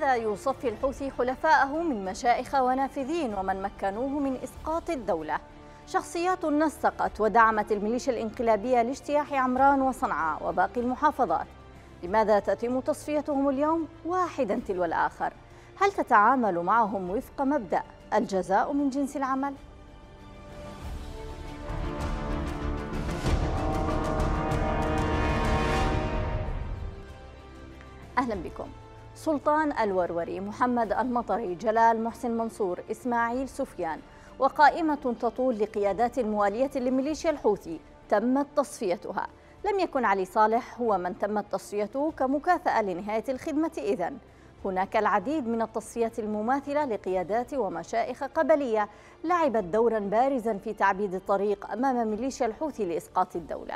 ماذا يصفي الحوثي حلفائه من مشائخ ونافذين ومن مكنوه من إسقاط الدولة شخصيات نسقت ودعمت الميليشيا الانقلابية لاجتياح عمران وصنعاء وباقي المحافظات لماذا تتم تصفيتهم اليوم واحدا تلو الآخر؟ هل تتعامل معهم وفق مبدأ الجزاء من جنس العمل؟ أهلا بكم سلطان الوروري محمد المطري جلال محسن منصور إسماعيل سفيان وقائمة تطول لقيادات موالية لميليشيا الحوثي تمت تصفيتها لم يكن علي صالح هو من تمت تصفيته كمكافأة لنهاية الخدمة إذا هناك العديد من التصفيات المماثلة لقيادات ومشائخ قبلية لعبت دورا بارزا في تعبيد الطريق أمام ميليشيا الحوثي لإسقاط الدولة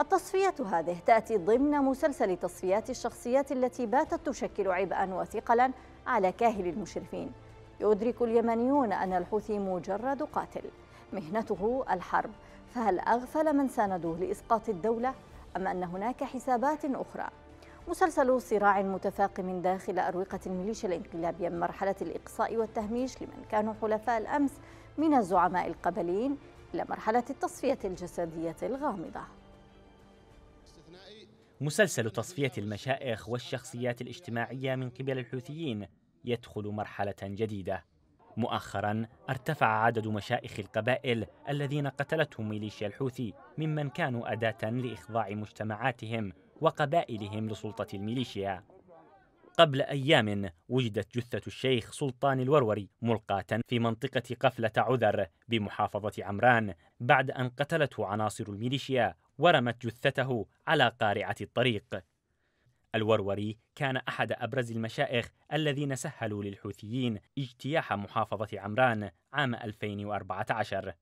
التصفيات هذه تأتي ضمن مسلسل تصفيات الشخصيات التي باتت تشكل عبئا وثقلا على كاهل المشرفين يدرك اليمنيون أن الحوثي مجرد قاتل مهنته الحرب فهل أغفل من ساندوه لإسقاط الدولة أم أن هناك حسابات أخرى؟ مسلسل صراع متفاقم داخل أروقة الميليشيا الانقلابية من مرحلة الإقصاء والتهميش لمن كانوا حلفاء الأمس من الزعماء القبليين إلى مرحلة التصفية الجسدية الغامضة مسلسل تصفية المشائخ والشخصيات الاجتماعية من قبل الحوثيين يدخل مرحلة جديدة. مؤخرا ارتفع عدد مشائخ القبائل الذين قتلتهم ميليشيا الحوثي ممن كانوا أداة لإخضاع مجتمعاتهم وقبائلهم لسلطة الميليشيا. قبل أيام وجدت جثة الشيخ سلطان الوروري ملقاة في منطقة قفلة عذر بمحافظة عمران بعد أن قتلته عناصر الميليشيا ورمت جثته على قارعة الطريق الوروري كان أحد أبرز المشائخ الذين سهلوا للحوثيين اجتياح محافظة عمران عام 2014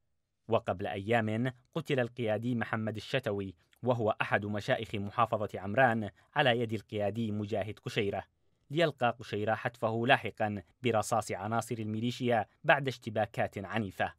وقبل أيام قتل القيادي محمد الشتوي وهو أحد مشائخ محافظة عمران على يد القيادي مجاهد قشيرة ليلقى قشيرة حتفه لاحقا برصاص عناصر الميليشيا بعد اشتباكات عنيفة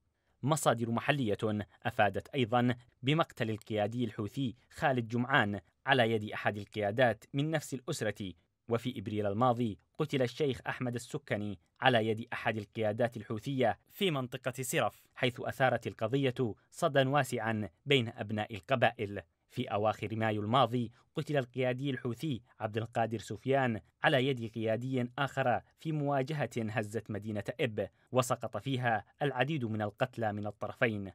مصادر محلية أفادت أيضا بمقتل القيادي الحوثي خالد جمعان على يد أحد القيادات من نفس الأسرة وفي إبريل الماضي قتل الشيخ أحمد السكني على يد أحد القيادات الحوثية في منطقة سرف حيث أثارت القضية صدى واسعا بين أبناء القبائل في أواخر مايو الماضي قتل القيادي الحوثي عبد القادر سفيان على يد قيادي آخر في مواجهة هزت مدينة إب وسقط فيها العديد من القتلى من الطرفين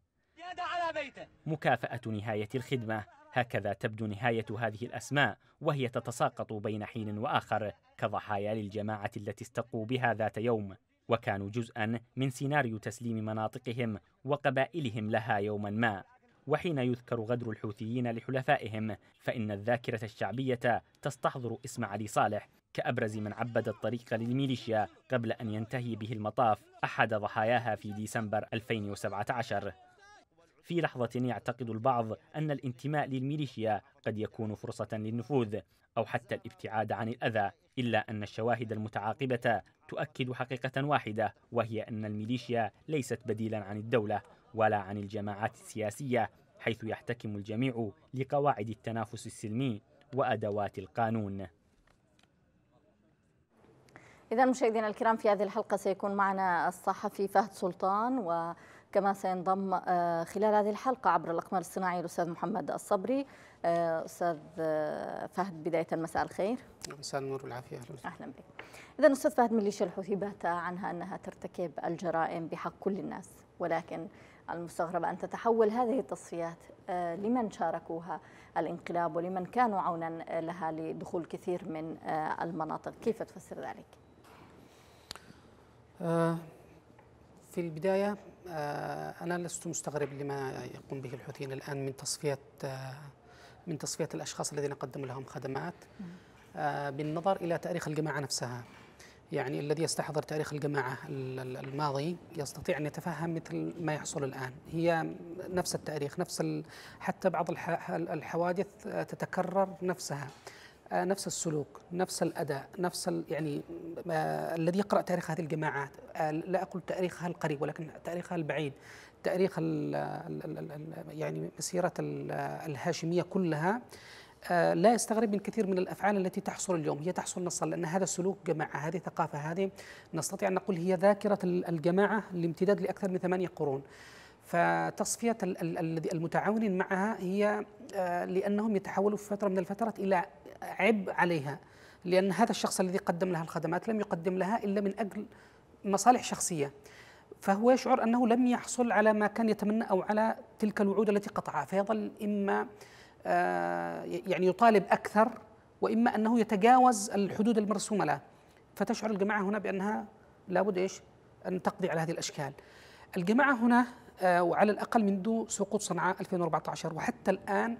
مكافأة نهاية الخدمة هكذا تبدو نهاية هذه الأسماء وهي تتساقط بين حين وآخر كضحايا للجماعة التي استقوا بها ذات يوم وكانوا جزءا من سيناريو تسليم مناطقهم وقبائلهم لها يوما ما وحين يذكر غدر الحوثيين لحلفائهم فإن الذاكرة الشعبية تستحضر اسم علي صالح كأبرز من عبد الطريق للميليشيا قبل أن ينتهي به المطاف أحد ضحاياها في ديسمبر 2017 في لحظة يعتقد البعض أن الانتماء للميليشيا قد يكون فرصة للنفوذ أو حتى الابتعاد عن الأذى إلا أن الشواهد المتعاقبة تؤكد حقيقة واحدة وهي أن الميليشيا ليست بديلا عن الدولة ولا عن الجماعات السياسية حيث يحتكم الجميع لقواعد التنافس السلمي وأدوات القانون إذا مشاهدينا الكرام في هذه الحلقة سيكون معنا الصحفي فهد سلطان و كما سينضم آه، خلال هذه الحلقة عبر الأقمار الصناعي الأستاذ محمد الصبري آه، أستاذ آه، فهد بداية مساء الخير مساء النور والعافية أهلا بك إذا أستاذ فهد ميليشيا الحوثي بات عنها أنها ترتكب الجرائم بحق كل الناس ولكن المستغرب أن تتحول هذه التصفيات آه، لمن شاركوها الانقلاب ولمن كانوا عونا آه، لها لدخول كثير من آه، المناطق كيف تفسر ذلك؟ في البداية أنا لست مستغرب لما يقوم به الحوثيين الآن من تصفية من تصفية الأشخاص الذين قدموا لهم خدمات بالنظر إلى تاريخ الجماعة نفسها يعني الذي يستحضر تاريخ الجماعة الماضي يستطيع أن يتفهم مثل ما يحصل الآن هي نفس التاريخ نفس حتى بعض الحوادث تتكرر نفسها آه، نفس السلوك نفس الاداء نفس يعني آه، الذي يقرا تاريخ هذه الجماعات آه، لا اقول تاريخها القريب ولكن تاريخها البعيد تاريخ يعني مسيره الهاشميه كلها لا يستغرب من كثير من الافعال التي تحصل اليوم هي تحصل نصا لان هذا سلوك جماعه هذه ثقافه هذه نستطيع ان نقول هي ذاكره الجماعه لامتداد لاكثر من ثمانيه قرون فتصفيه المتعاونين معها هي آه، لانهم يتحولوا في فتره من الفترات الى عبء عليها لان هذا الشخص الذي قدم لها الخدمات لم يقدم لها الا من اجل مصالح شخصيه فهو يشعر انه لم يحصل على ما كان يتمنى او على تلك الوعود التي قطعها فيظل اما آه، يعني يطالب أكثر وإما أنه يتجاوز الحدود المرسومة له فتشعر الجماعة هنا بأنها لابد إيش أن تقضي على هذه الأشكال الجماعة هنا آه، وعلى الأقل منذ سقوط صنعاء 2014 وحتى الآن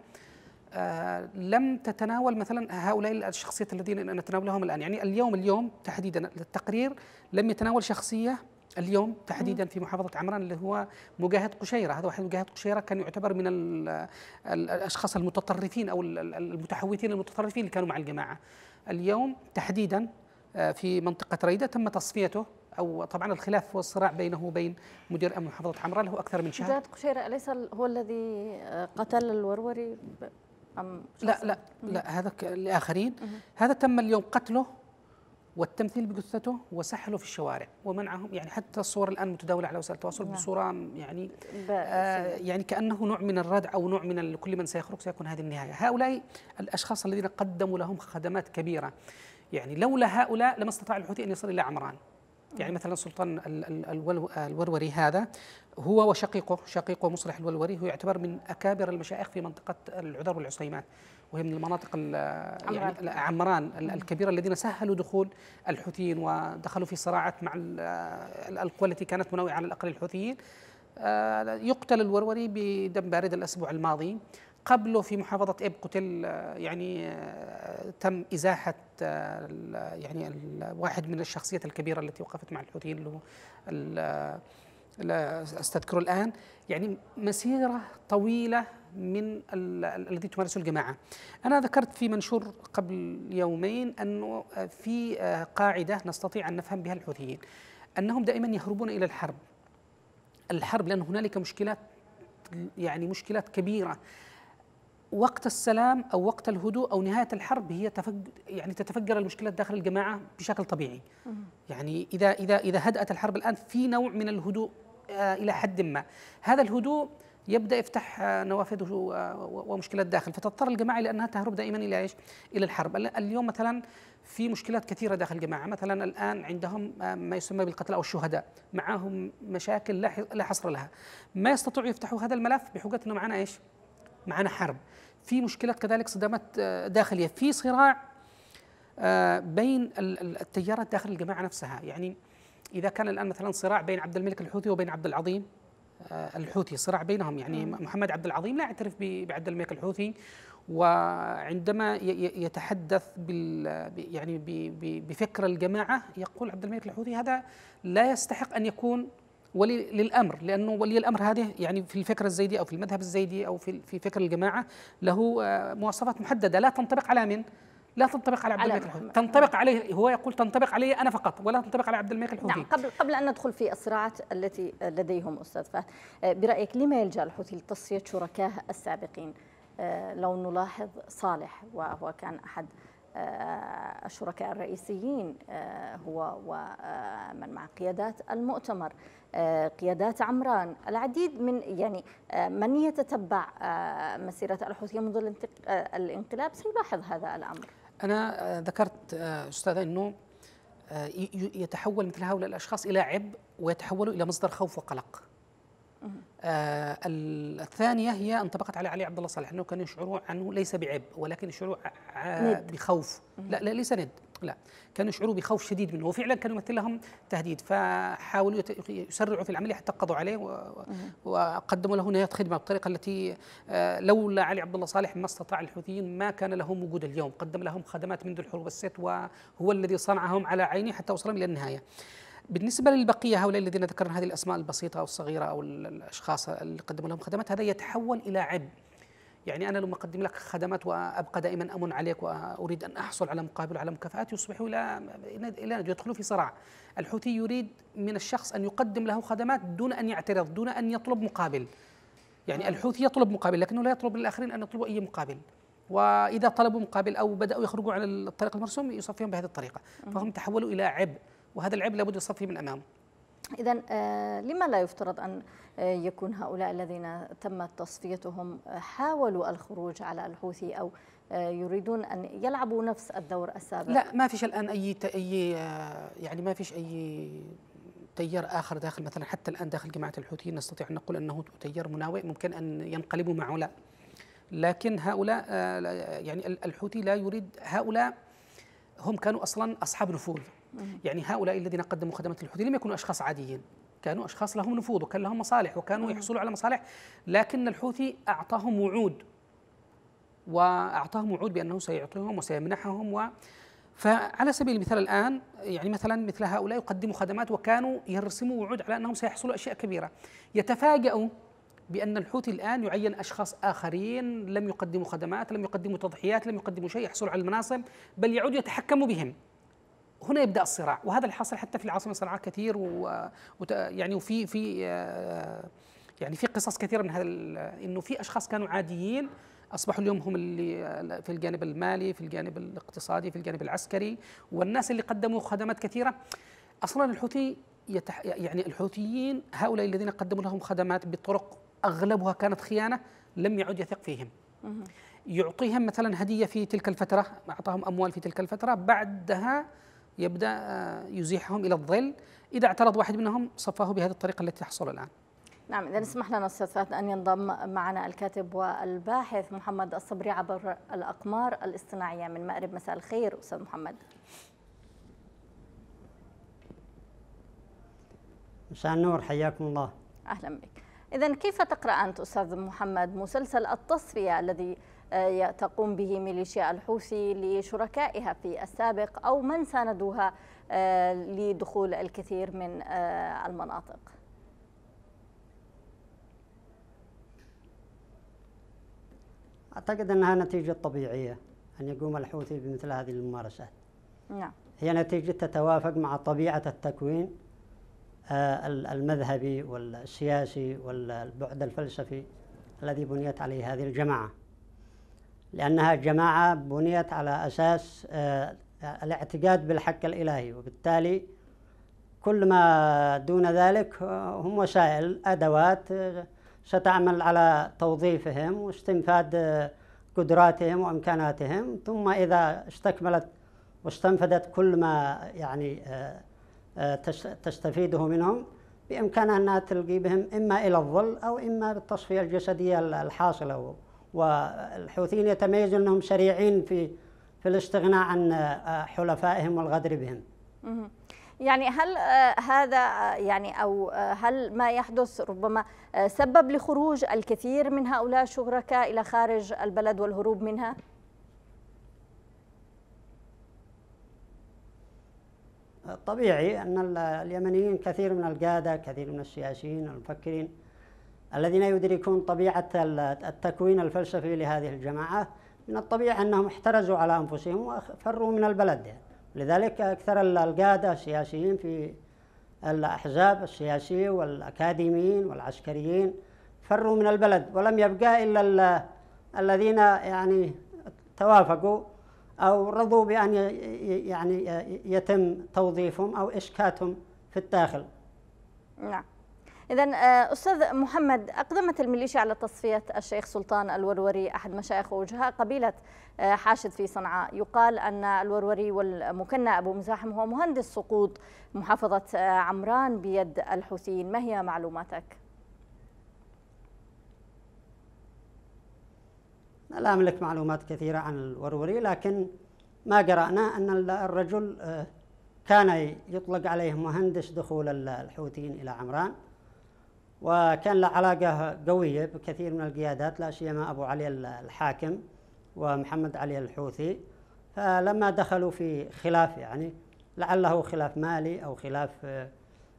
آه، لم تتناول مثلا هؤلاء الشخصيات الذين نتناولهم الآن يعني اليوم اليوم تحديدا التقرير لم يتناول شخصية اليوم تحديدا في محافظه عمران اللي هو مجاهد قشيره هذا واحد مجاهد قشيره كان يعتبر من الاشخاص المتطرفين او المتحوثين المتطرفين اللي كانوا مع الجماعه اليوم تحديدا آه، في منطقه ريده تم تصفيته او طبعا الخلاف والصراع بينه وبين مدير امن محافظه عمران له اكثر من شهر مجاهد قشيره اليس هو الذي آه، قتل الوروري ام لا لا لا هذا لاخرين هذا تم اليوم قتله والتمثيل بجثته وسحله في الشوارع ومنعهم يعني حتى الصور الان متداوله على وسائل التواصل نعم. بصوره يعني آه يعني كانه نوع من الردع او نوع من كل من سيخرج سيكون هذه النهايه، هؤلاء الاشخاص الذين قدموا لهم خدمات كبيره يعني لولا هؤلاء لما استطاع الحوثي ان يصل الى عمران يعني نعم. مثلا سلطان الولوري هذا هو وشقيقه شقيقه مصلح الولوري هو يعتبر من اكابر المشائخ في منطقه العذر والعصيمات وهي من المناطق يعني عمران الكبيرة الذين سهلوا دخول الحوثيين ودخلوا في صراعات مع القوى التي كانت منوعة على الأقل الحوثيين آه، يقتل الوروري بدم بارد الأسبوع الماضي قبله في محافظة إب قتل آه، يعني آه، تم إزاحة يعني واحد من الشخصيات الكبيرة التي وقفت مع الحوثيين اللي لا استذكره الآن يعني مسيرة طويلة من الذي تمارسه الجماعة أنا ذكرت في منشور قبل يومين أنه في قاعدة نستطيع أن نفهم بها الحوثيين أنهم دائما يهربون إلى الحرب الحرب لأن هنالك مشكلات يعني مشكلات كبيرة وقت السلام او وقت الهدوء او نهايه الحرب هي تفج يعني تتفجر المشكلات داخل الجماعه بشكل طبيعي. يعني اذا اذا اذا هدات الحرب الان في نوع من الهدوء آه الى حد ما. هذا الهدوء يبدا يفتح آه، نوافذه ومشكلات داخل فتضطر الجماعه لانها تهرب دائما الى ايش؟ الى الحرب اليوم مثلا في مشكلات كثيره داخل الجماعه مثلا الان عندهم آه، ما يسمى بالقتل او الشهداء معهم مشاكل لا حصر لها ما يستطيعوا يفتحوا هذا الملف بحجه انه معنا ايش؟ معنا حرب في مشكلات كذلك صدامات آه، داخليه في صراع بين التيارات داخل الجماعه نفسها يعني اذا كان الان مثلا صراع بين عبد الملك الحوثي وبين عبد العظيم آه، الحوثي صراع بينهم يعني آه. محمد عبد العظيم لا يعترف بعبد الملك الحوثي وعندما يتحدث بال يعني بفكر الجماعه يقول عبد الملك الحوثي هذا لا يستحق ان يكون ولي للامر لانه ولي الامر هذه يعني في الفكر الزيدي او في المذهب الزيدي او في في فكر الجماعه له آه، مواصفات محدده لا تنطبق على من؟ لا تنطبق على عبد الملك الحوثي تنطبق عليه هو يقول تنطبق علي انا فقط ولا تنطبق على عبد الملك نعم، الحوثي نعم قبل قبل ان ندخل في الصراعات التي لديهم استاذ فهد آه، برايك لما يلجا الحوثي لتصفيه شركائه السابقين آه، لو نلاحظ صالح وهو كان احد آه، الشركاء الرئيسيين هو ومن مع قيادات المؤتمر قيادات عمران العديد من يعني من يتتبع مسيرة الحوثي منذ الانقلاب سيلاحظ هذا الأمر انا آه، ذكرت آه، استاذ انه آه، يتحول مثل هؤلاء الاشخاص الى عبء ويتحولوا الى مصدر خوف وقلق آه الثانية هي انطبقت على علي عبد الله صالح أنه كان يشعر عنه ليس بعب ولكن يشعروا بخوف لا, لا ليس ند لا كانوا يشعروا بخوف شديد منه وفعلا كان يمثل لهم تهديد فحاولوا يسرعوا في العمليه حتى قضوا عليه وقدموا له نهايه خدمه بالطريقه التي آه، لولا علي عبد الله صالح ما استطاع الحوثيين ما كان لهم وجود اليوم قدم لهم خدمات منذ الحروب الست وهو الذي صنعهم على عينه حتى وصلهم الى النهايه بالنسبة للبقية هؤلاء الذين ذكرنا هذه الأسماء البسيطة أو الصغيرة أو الأشخاص اللي قدموا لهم خدمات هذا يتحول إلى عبء يعني أنا لما أقدم لك خدمات وأبقى دائما أمن عليك وأريد أن أحصل على مقابل على مكافآت يصبح إلى إلى يدخلوا في صراع الحوثي يريد من الشخص أن يقدم له خدمات دون أن يعترض دون أن يطلب مقابل يعني الحوثي يطلب مقابل لكنه لا يطلب للآخرين أن يطلبوا أي مقابل وإذا طلبوا مقابل أو بدأوا يخرجوا على الطريق المرسوم يصفيهم بهذه الطريقة فهم تحولوا إلى عبء وهذا العبء لابد يصفي من أمامه إذا آه، لما لا يفترض أن آه، يكون هؤلاء الذين تمت تصفيتهم آه، حاولوا الخروج على الحوثي أو يريدون أن يلعبوا نفس الدور السابق لا ما فيش الآن أي أي يعني ما فيش أي تيار آخر داخل مثلا حتى الآن داخل جماعة الحوثيين نستطيع أن نقول أنه تيار مناوئ ممكن أن ينقلبوا مع هؤلاء لكن هؤلاء يعني الحوثي لا يريد هؤلاء هم كانوا أصلا أصحاب نفوذ يعني هؤلاء الذين قدموا خدمة الحوثي لم يكونوا أشخاص عاديين كانوا أشخاص لهم نفوذ وكان لهم مصالح وكانوا يحصلوا على مصالح لكن الحوثي أعطاهم وعود وأعطاهم وعود بأنه سيعطيهم وسيمنحهم و فعلى سبيل المثال الآن يعني مثلا مثل هؤلاء يقدموا خدمات وكانوا يرسموا وعود على أنهم سيحصلوا أشياء كبيرة يتفاجأوا بأن الحوثي الآن يعين أشخاص آخرين لم يقدموا خدمات لم يقدموا تضحيات لم يقدموا شيء يحصلوا على المناصب بل يعود يتحكم بهم هنا يبدا الصراع وهذا اللي حصل حتى في العاصمه صنعاء كثير و... يعني وفي في آه، يعني في قصص كثيره من هذا انه في اشخاص كانوا عاديين اصبحوا اليوم هم اللي في الجانب المالي في الجانب الاقتصادي في الجانب العسكري والناس اللي قدموا خدمات كثيره اصلا الحوثي يتح... يعني الحوثيين هؤلاء الذين قدموا لهم خدمات بطرق اغلبها كانت خيانه لم يعد يثق فيهم يعطيهم مثلا هديه في تلك الفتره اعطاهم اموال في تلك الفتره بعدها يبدأ آه، يزيحهم إلى الظل إذا اعترض واحد منهم صفاه بهذه الطريقة التي تحصل الآن نعم إذا اسمح لنا أستاذ فهد أن ينضم معنا الكاتب والباحث محمد الصبري عبر الأقمار الاصطناعية من مأرب مساء الخير أستاذ محمد مساء النور حياكم الله أهلا بك إذا كيف تقرأ أنت أستاذ محمد مسلسل التصفية الذي تقوم به ميليشيا الحوثي لشركائها في السابق أو من ساندوها آه، لدخول الكثير من آه، المناطق أعتقد أنها نتيجة طبيعية أن يقوم الحوثي بمثل هذه الممارسات نعم هي نتيجة تتوافق مع طبيعة التكوين آه، المذهبي والسياسي والبعد الفلسفي الذي بنيت عليه هذه الجماعة لأنها جماعة بنيت على أساس آه، الاعتقاد بالحق الإلهي وبالتالي كل ما دون ذلك آه، هم وسائل أدوات آه، ستعمل على توظيفهم واستنفاد قدراتهم وإمكاناتهم ثم إذا استكملت واستنفدت كل ما يعني تستفيده منهم بإمكانها أنها تلقي بهم إما إلى الظل أو إما بالتصفية الجسدية الحاصلة والحوثيين يتميزوا انهم سريعين في في الاستغناء عن آه، حلفائهم والغدر بهم. يعني هل آه، هذا آه، يعني او هل ما يحدث ربما سبب لخروج الكثير من هؤلاء الشركاء الى خارج البلد والهروب منها؟ طبيعي ان اليمنيين كثير من القاده، كثير من السياسيين والمفكرين الذين يدركون طبيعة التكوين الفلسفي لهذه الجماعة من الطبيعي أنهم احترزوا على أنفسهم وفروا من البلد يعني. لذلك أكثر القادة السياسيين في الأحزاب السياسية والأكاديميين والعسكريين فروا من البلد ولم يبقى إلا الذين يعني توافقوا أو رضوا بأن يعني يتم توظيفهم أو إسكاتهم في الداخل نعم إذا آه، أستاذ محمد أقدمت الميليشيا على تصفية الشيخ سلطان الوروري أحد مشايخ ووجهاء قبيلة آه، حاشد في صنعاء يقال أن الوروري والمكنى أبو مزاحم هو مهندس سقوط محافظة آه، عمران بيد الحوثيين ما هي معلوماتك؟ لا أملك معلومات كثيرة عن الوروري لكن ما قرأنا أن الرجل كان يطلق عليه مهندس دخول الحوثيين إلى عمران وكان له علاقة قوية بكثير من القيادات لا سيما أبو علي الحاكم ومحمد علي الحوثي فلما دخلوا في خلاف يعني لعله خلاف مالي أو خلاف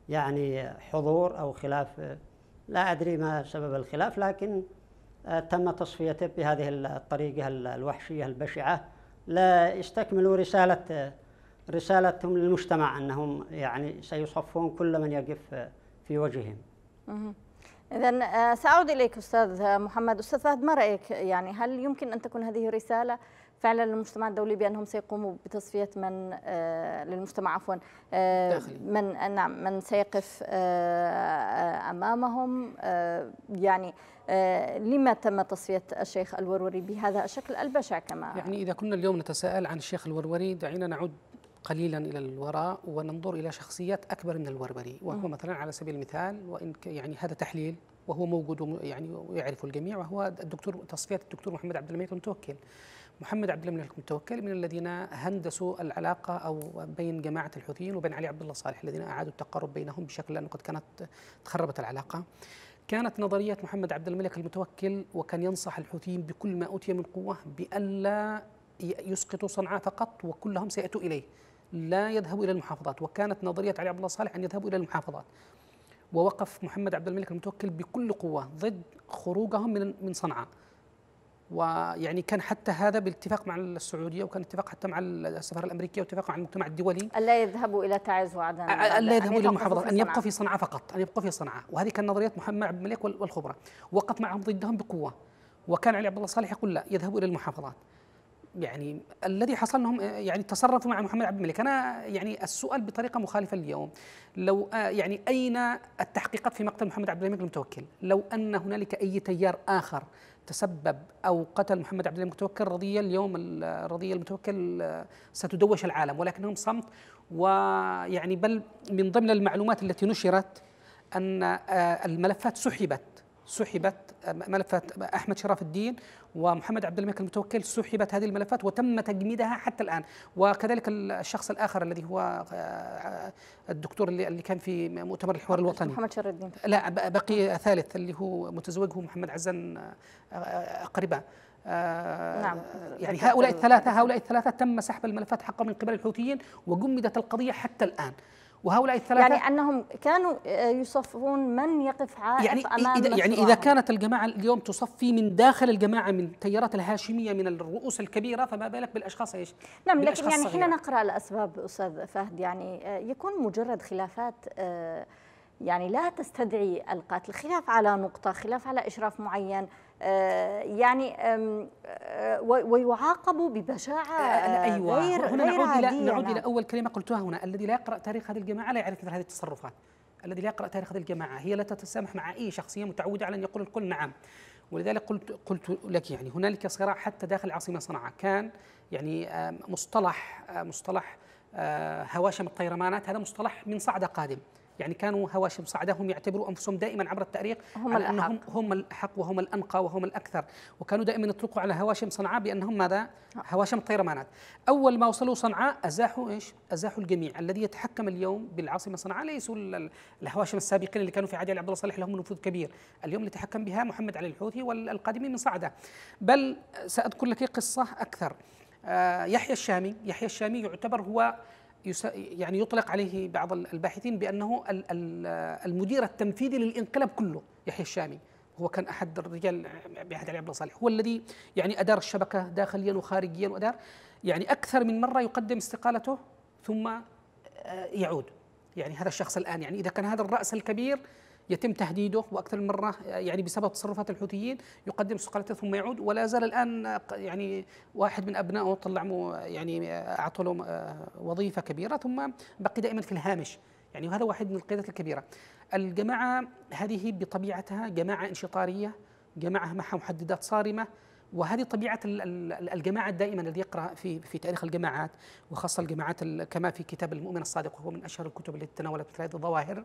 يعني حضور أو خلاف لا أدري ما سبب الخلاف لكن آه، تم تصفيته بهذه الطريقة الوحشية البشعة لا يستكملوا رسالة رسالتهم للمجتمع أنهم يعني سيصفون كل من يقف آه، في وجههم إذا آه، سأعود إليك أستاذ محمد، أستاذ فهد ما رأيك يعني هل يمكن أن تكون هذه رسالة فعلا للمجتمع الدولي بأنهم سيقوموا بتصفية من آه، للمجتمع عفوا آه، من نعم من سيقف أمامهم يعني لما تم تصفية الشيخ الوروري بهذا الشكل البشع كما يعني إذا كنا اليوم نتساءل عن الشيخ الوروري دعينا نعود قليلا الى الوراء وننظر الى شخصيات اكبر من البربري وهو مثلا على سبيل المثال وان يعني هذا تحليل وهو موجود يعني ويعرفه الجميع وهو الدكتور تصفيه الدكتور محمد عبد الملك المتوكل محمد عبد الملك المتوكل من الذين هندسوا العلاقه او بين جماعه الحوثيين وبين علي عبد الله صالح الذين اعادوا التقارب بينهم بشكل لانه قد كانت تخربت العلاقه كانت نظريه محمد عبد الملك المتوكل وكان ينصح الحوثيين بكل ما اوتي من قوه بالا يسقطوا صنعاء فقط وكلهم سيأتوا إليه لا يذهبوا إلى المحافظات وكانت نظرية علي عبد الله صالح أن يذهبوا إلى المحافظات ووقف محمد عبد الملك المتوكل بكل قوة ضد خروجهم من من صنعاء ويعني كان حتى هذا بالاتفاق مع السعوديه وكان اتفاق حتى مع السفاره الامريكيه واتفاق مع المجتمع الدولي الا يذهبوا الى تعز وعدن الا يذهبوا الى المحافظات ان يبقى في صنعاء فقط ان يبقى في صنعاء وهذه كانت نظريه محمد عبد الملك والخبره وقف معهم ضدهم بقوه وكان علي عبد الله صالح يقول لا يذهبوا الى المحافظات يعني الذي حصل لهم يعني تصرفوا مع محمد عبد الملك انا يعني السؤال بطريقه مخالفه اليوم لو يعني اين التحقيقات في مقتل محمد عبد الملك المتوكل لو ان هنالك اي تيار اخر تسبب او قتل محمد عبد الملك المتوكل رضيه اليوم الرضيه المتوكل ستدوش العالم ولكنهم صمت ويعني بل من ضمن المعلومات التي نشرت ان آه، الملفات سحبت سحبت آه، ملفات آه، احمد شرف الدين ومحمد عبد الملك المتوكل سحبت هذه الملفات وتم تجميدها حتى الان وكذلك الشخص الاخر الذي هو آه، الدكتور اللي كان في مؤتمر الحوار الوطني محمد شرف الدين لا بقي ثالث اللي هو متزوجه محمد عزن اقربه نعم يعني هؤلاء الثلاثة هؤلاء الثلاثة تم سحب الملفات حقهم من قبل الحوثيين وجمدت القضية حتى الآن وهؤلاء الثلاثة يعني أنهم كانوا آه، يصفون من يقف عائق يعني أمام إذا يعني إذا كانت الجماعة اليوم تصفي من داخل الجماعة من تيارات الهاشمية من الرؤوس الكبيرة فما بالك بالأشخاص إيش نعم لكن يعني حين نقرأ الأسباب أستاذ فهد يعني آه، يكون مجرد خلافات آه، يعني لا تستدعي القتل خلاف على نقطة خلاف على إشراف معين آه، يعني آه، ويعاقب ببشاعه آه، أيوة. غير هنا غير نعود عادية إلى نعود إلى نعم. أول كلمة قلتها هنا الذي لا يقرأ تاريخ هذه الجماعة لا يعرف مثل هذه التصرفات الذي لا يقرأ تاريخ هذه الجماعة هي لا تتسامح مع أي شخصية متعودة على أن يقول الكل نعم ولذلك قلت قلت لك يعني هنالك صراع حتى داخل العاصمه صنعاء كان يعني مصطلح مصطلح هواشم الطيرمانات هذا مصطلح من صعده قادم يعني كانوا هواشم صعدة هم يعتبروا أنفسهم دائما عبر التاريخ هم على أنهم هم الأحق وهم الأنقى وهم الأكثر وكانوا دائما يطلقوا على هواشم صنعاء بأنهم ماذا؟ هواشم الطيرمانات أول ما وصلوا صنعاء أزاحوا إيش؟ أزاحوا الجميع الذي يتحكم اليوم بالعاصمة صنعاء ليسوا الهواشم السابقين اللي كانوا في عهد عبد الله صالح لهم نفوذ كبير اليوم اللي يتحكم بها محمد علي الحوثي والقادمين من صعدة بل سأذكر لك قصة أكثر آه، يحيى الشامي يحيى الشامي يعتبر هو يعني يطلق عليه بعض الباحثين بانه المدير التنفيذي للانقلاب كله يحيى الشامي هو كان احد الرجال بعهد علي عبد الله صالح هو الذي يعني ادار الشبكه داخليا وخارجيا وادار يعني اكثر من مره يقدم استقالته ثم آه، يعود يعني هذا الشخص الان يعني اذا كان هذا الراس الكبير يتم تهديده واكثر من مره يعني بسبب تصرفات الحوثيين يقدم استقالته ثم يعود ولا زال الان يعني واحد من ابنائه طلع يعني اعطوا له آه، وظيفه كبيره ثم بقي دائما في الهامش يعني وهذا واحد من القيادات الكبيره. الجماعه هذه بطبيعتها جماعه انشطاريه، جماعه معها محددات صارمه، وهذه طبيعه الجماعة دائما الذي يقرا في في تاريخ الجماعات وخاصه الجماعات كما في كتاب المؤمن الصادق وهو من اشهر الكتب التي تناولت مثل هذه الظواهر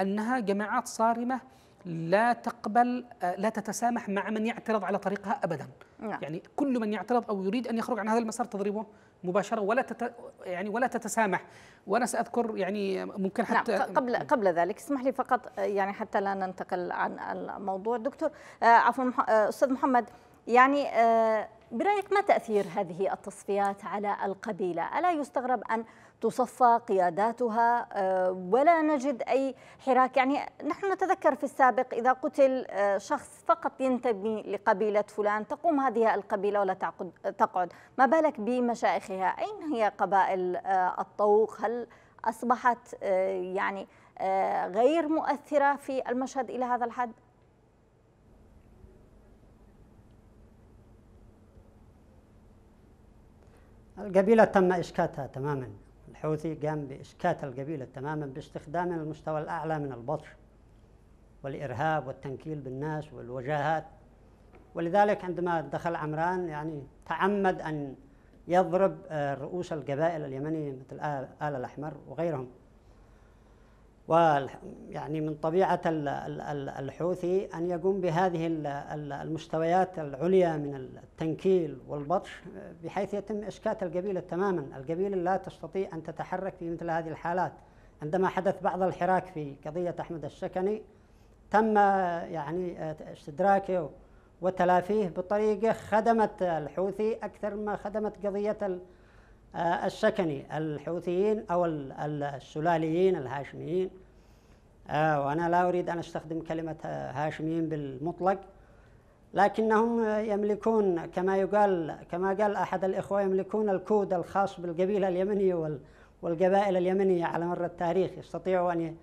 انها جماعات صارمه لا تقبل آه، لا تتسامح مع من يعترض على طريقها ابدا نعم. يعني كل من يعترض او يريد ان يخرج عن هذا المسار تضربه مباشره ولا تت يعني ولا تتسامح وانا ساذكر يعني ممكن حتى نعم قبل قبل ذلك اسمح لي فقط آه، يعني حتى لا ننتقل عن الموضوع دكتور آه، عفوا استاذ محمد يعني آه، برأيك ما تأثير هذه التصفيات على القبيلة؟ ألا يستغرب أن تصفى قياداتها آه، ولا نجد أي حراك؟ يعني نحن نتذكر في السابق إذا قتل آه، شخص فقط ينتمي لقبيلة فلان تقوم هذه القبيلة ولا تقعد ما بالك بمشايخها أين هي قبائل الطوق؟ هل أصبحت يعني غير مؤثرة في المشهد إلى هذا الحد؟ القبيلة تم إشكاتها تماما الحوثي قام بإشكات القبيلة تماما باستخدام المستوى الأعلى من البطش والإرهاب والتنكيل بالناس والوجاهات ولذلك عندما دخل عمران يعني تعمد أن يضرب آه، رؤوس القبائل اليمنية مثل آل الأحمر وغيرهم ويعني من طبيعة الحوثي أن يقوم بهذه المستويات العليا من التنكيل والبطش بحيث يتم إسكات القبيلة تماما القبيلة لا تستطيع أن تتحرك في مثل هذه الحالات عندما حدث بعض الحراك في قضية أحمد السكني تم يعني استدراكه وتلافيه بطريقة خدمت الحوثي أكثر ما خدمت قضية آه، السكني الحوثيين أو السلاليين الهاشميين آه، وأنا لا أريد أن أستخدم كلمة هاشميين بالمطلق لكنهم يملكون كما يقال كما قال أحد الإخوة يملكون الكود الخاص بالقبيلة اليمنية والقبائل اليمنية على مر التاريخ يستطيعوا أن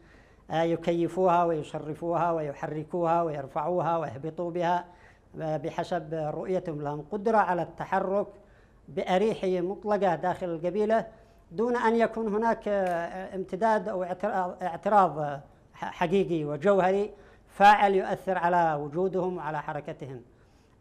آه، يكيفوها ويصرفوها ويحركوها ويرفعوها ويهبطوا بها بحسب رؤيتهم لهم قدرة على التحرك بأريحية مطلقة داخل القبيلة دون أن يكون هناك آه، امتداد أو اعتراض آه، حقيقي وجوهري فاعل يؤثر على وجودهم وعلى حركتهم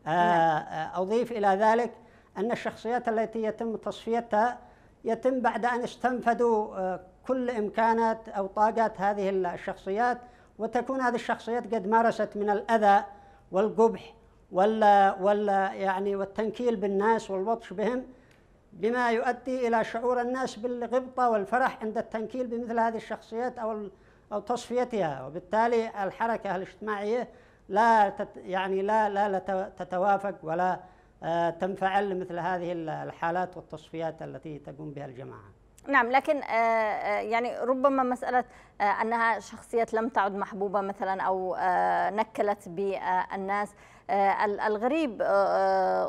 آه، نعم. أضيف إلى ذلك أن الشخصيات التي يتم تصفيتها يتم بعد أن استنفذوا كل إمكانات أو طاقات هذه الشخصيات وتكون هذه الشخصيات قد مارست من الأذى والقبح ولا ولا يعني والتنكيل بالناس والبطش بهم بما يؤدي الى شعور الناس بالغبطه والفرح عند التنكيل بمثل هذه الشخصيات او او تصفيتها وبالتالي الحركه الاجتماعيه لا تت يعني لا لا, تتوافق ولا آه، تنفعل مثل هذه الحالات والتصفيات التي تقوم بها الجماعه نعم لكن آه، آه، يعني ربما مسألة آه، أنها شخصيات لم تعد محبوبة مثلا أو نكلت بالناس الغريب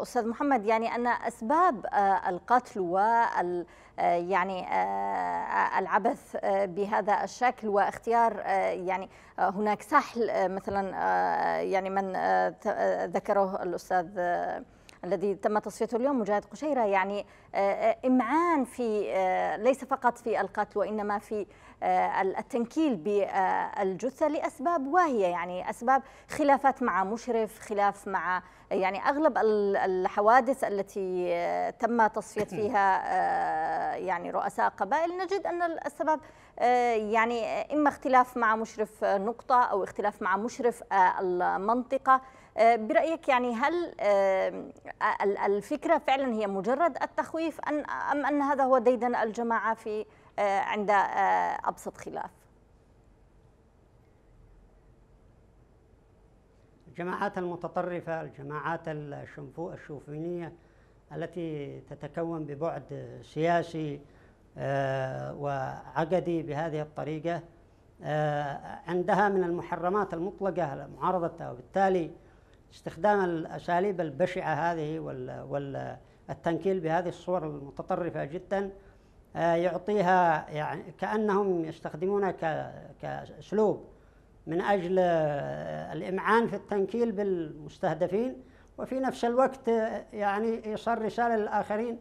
أستاذ محمد يعني أن أسباب القتل وال يعني العبث بهذا الشكل واختيار يعني هناك سحل مثلا يعني من ذكره الأستاذ الذي تم تصفيته اليوم مجاهد قشيرة يعني آه، آه، إمعان في آه، ليس فقط في القتل وإنما في التنكيل بالجثة لأسباب واهية يعني أسباب خلافات مع مشرف خلاف مع يعني أغلب الحوادث التي تم تصفية فيها يعني رؤساء قبائل نجد أن السبب يعني إما اختلاف مع مشرف نقطة أو اختلاف مع مشرف المنطقة آه، برايك يعني هل آه، آه، الفكره فعلا هي مجرد التخويف ام ان هذا هو ديدن الجماعه في عند ابسط خلاف الجماعات المتطرفة الجماعات الشوفينية التي تتكون ببعد سياسي وعقدي بهذه الطريقة عندها من المحرمات المطلقة معارضتها وبالتالي استخدام الأساليب البشعة هذه والتنكيل بهذه الصور المتطرفة جدا آه، يعطيها يعني كأنهم يستخدمونها كأسلوب من أجل آه، الإمعان في التنكيل بالمستهدفين وفي نفس الوقت آه، يعني إيصال رسالة للآخرين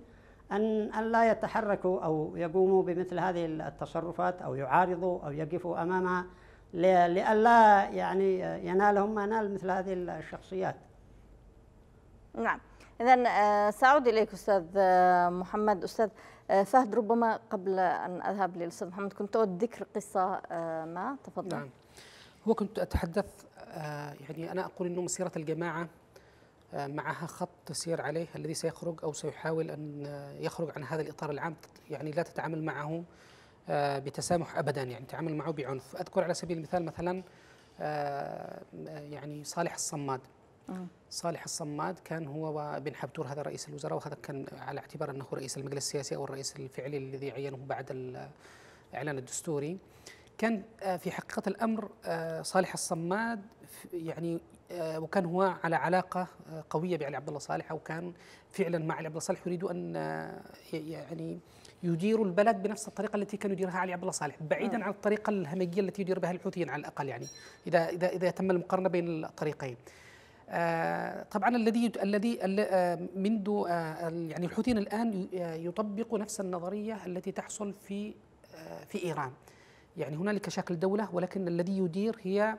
أن أن لا يتحركوا أو يقوموا بمثل هذه التصرفات أو يعارضوا أو يقفوا أمامها لئلا يعني ينالهم ما نال مثل هذه الشخصيات نعم إذا آه، سأعود إليك أستاذ آه، محمد أستاذ آه، فهد ربما قبل أن أذهب للأستاذ محمد كنت أود ذكر قصة ما تفضل نعم هو كنت أتحدث يعني أنا أقول أنه مسيرة الجماعة معها خط تسير عليه الذي سيخرج أو سيحاول أن يخرج عن هذا الإطار العام يعني لا تتعامل معه آه، بتسامح ابدا يعني تعامل معه بعنف اذكر على سبيل المثال مثلا آه، يعني صالح الصماد آه. صالح الصماد كان هو وبن حبتور هذا رئيس الوزراء وهذا كان على اعتبار انه رئيس المجلس السياسي او الرئيس الفعلي الذي عينه بعد الاعلان الدستوري كان في حقيقه الامر صالح الصماد يعني وكان هو على علاقه قويه بعلي عبد الله صالح وكان فعلا مع علي عبد الله صالح يريد ان يعني يدير البلد بنفس الطريقه التي كان يديرها علي عبد الله صالح بعيدا آه. عن الطريقه الهمجيه التي يدير بها الحوثيين على الاقل يعني اذا اذا اذا تم المقارنه بين الطريقين آه طبعا الذي الذي آه، منذ آه يعني الحوثيين الان آه، يطبقوا نفس النظريه التي تحصل في آه في ايران يعني هنالك شكل دوله ولكن الذي يدير هي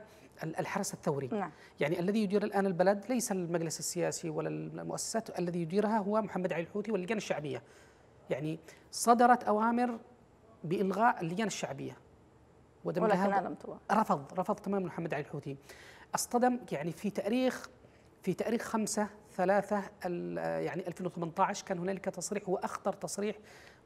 الحرس الثوري نعم. يعني الذي يدير الان البلد ليس المجلس السياسي ولا المؤسسات الذي يديرها هو محمد علي الحوثي واللجان الشعبيه يعني صدرت اوامر بالغاء اللجان الشعبيه ولكنها لم تواء رفض رفض تماما محمد علي الحوثي اصطدم يعني في تاريخ في تاريخ 5 3 يعني 2018 كان هنالك تصريح هو اخطر تصريح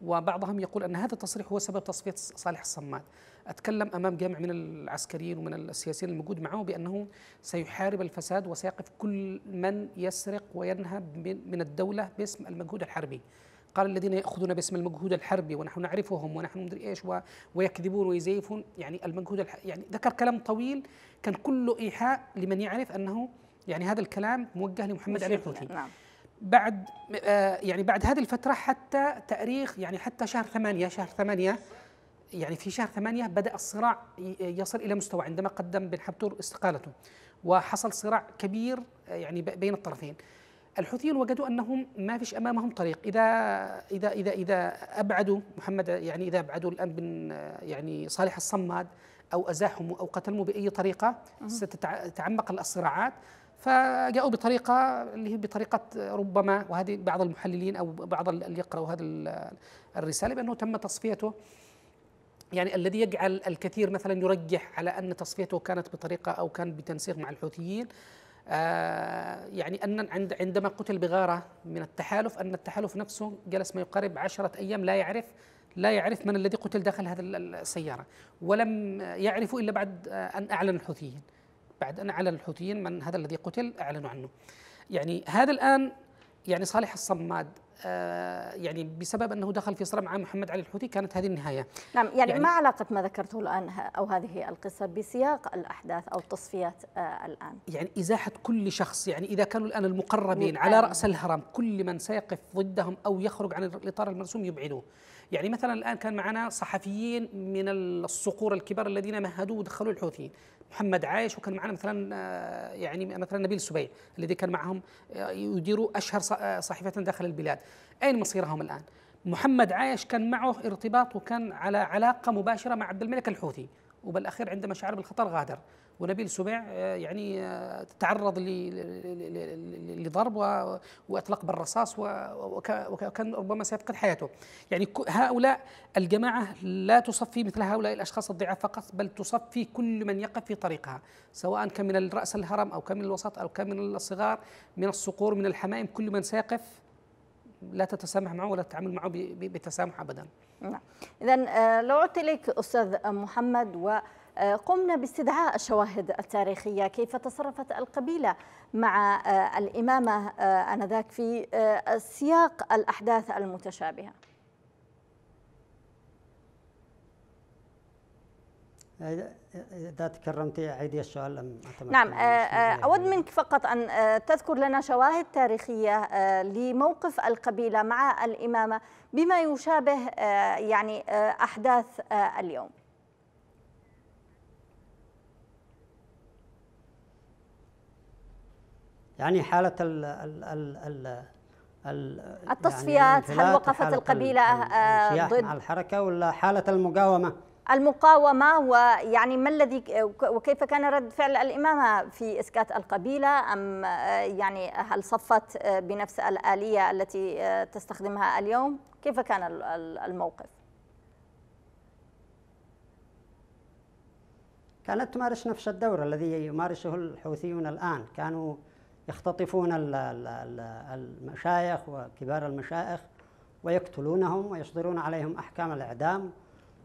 وبعضهم يقول ان هذا التصريح هو سبب تصفيه صالح الصماد اتكلم امام جامع من العسكريين ومن السياسيين الموجود معه بانه سيحارب الفساد وسيقف كل من يسرق وينهب من الدوله باسم المجهود الحربي قال الذين ياخذون باسم المجهود الحربي ونحن نعرفهم ونحن مدري ايش ويكذبون ويزيفون يعني المجهود الح... يعني ذكر كلام طويل كان كله ايحاء لمن يعرف انه يعني هذا الكلام موجه لمحمد علي الحوثي نعم. بعد آه يعني بعد هذه الفتره حتى تاريخ يعني حتى شهر ثمانية شهر ثمانية يعني في شهر ثمانية بدأ الصراع يصل إلى مستوى عندما قدم بن حبتور استقالته وحصل صراع كبير آه، يعني بين الطرفين الحوثيون وجدوا انهم ما فيش امامهم طريق اذا اذا اذا اذا ابعدوا محمد يعني اذا ابعدوا الان بن يعني صالح الصماد او ازاحموا او قتلموا باي طريقه ستتعمق الصراعات فجاءوا بطريقه اللي هي بطريقه ربما وهذه بعض المحللين او بعض اللي يقراوا هذه الرساله بانه تم تصفيته يعني الذي يجعل الكثير مثلا يرجح على ان تصفيته كانت بطريقه او كان بتنسيق مع الحوثيين آه، يعني أن عندما قتل بغارة من التحالف أن التحالف نفسه جلس ما يقارب عشرة أيام لا يعرف لا يعرف من الذي قتل داخل هذه السيارة ولم يعرفوا إلا بعد أن أعلن الحوثيين بعد أن أعلن الحوثيين من هذا الذي قتل أعلنوا عنه يعني هذا الآن يعني صالح الصماد آه، يعني بسبب انه دخل في صراع مع محمد علي الحوثي كانت هذه النهايه. نعم يعني, يعني ما علاقه ما ذكرته الان او هذه القصه بسياق الاحداث او التصفيات آه، الان؟ يعني ازاحه كل شخص يعني اذا كانوا الان المقربين على راس الهرم كل من سيقف ضدهم او يخرج عن الاطار المرسوم يبعدوه. يعني مثلا الان كان معنا صحفيين من الصقور الكبار الذين مهدوا ودخلوا الحوثيين محمد عايش وكان معنا مثلا آه، يعني مثلا نبيل السبيع الذي كان معهم آه، يديروا اشهر آه، صحيفه داخل البلاد اين مصيرهم الان محمد عايش كان معه ارتباط وكان على علاقه مباشره مع عبد الملك الحوثي وبالاخير عندما شعر بالخطر غادر ونبيل سبيع آه، يعني آه، تعرض لضرب واطلاق بالرصاص وكان ربما سيفقد حياته يعني هؤلاء الجماعه لا تصفي مثل هؤلاء الاشخاص الضعاف فقط بل تصفي كل من يقف في طريقها سواء كان من الراس الهرم او كان من الوسط او كان من الصغار من الصقور من الحمائم كل من سيقف لا تتسامح معه ولا تتعامل معه بتسامح ابدا نعم اذا آه، لو عدت اليك استاذ محمد و قمنا باستدعاء الشواهد التاريخية كيف تصرفت القبيلة مع آه، الإمامة آه، أنذاك في آه، سياق الأحداث المتشابهة إذا تكرمت عيدي السؤال لم أتمكن نعم أود منك فقط أن تذكر لنا شواهد تاريخية لموقف القبيلة مع الإمامة بما يشابه يعني أحداث اليوم يعني حالة ال ال ال ال يعني التصفيات يعني هل وقفت القبيلة آه، ضد مع الحركة ولا حالة المقاومة المقاومة ويعني ما الذي وكيف كان رد فعل الإمامة في إسكات القبيلة أم آه، يعني هل صفت آه، بنفس الآلية التي تستخدمها اليوم كيف كان الموقف كانت تمارس نفس الدور الذي يمارسه الحوثيون الآن كانوا يختطفون المشايخ وكبار المشايخ ويقتلونهم ويصدرون عليهم احكام الاعدام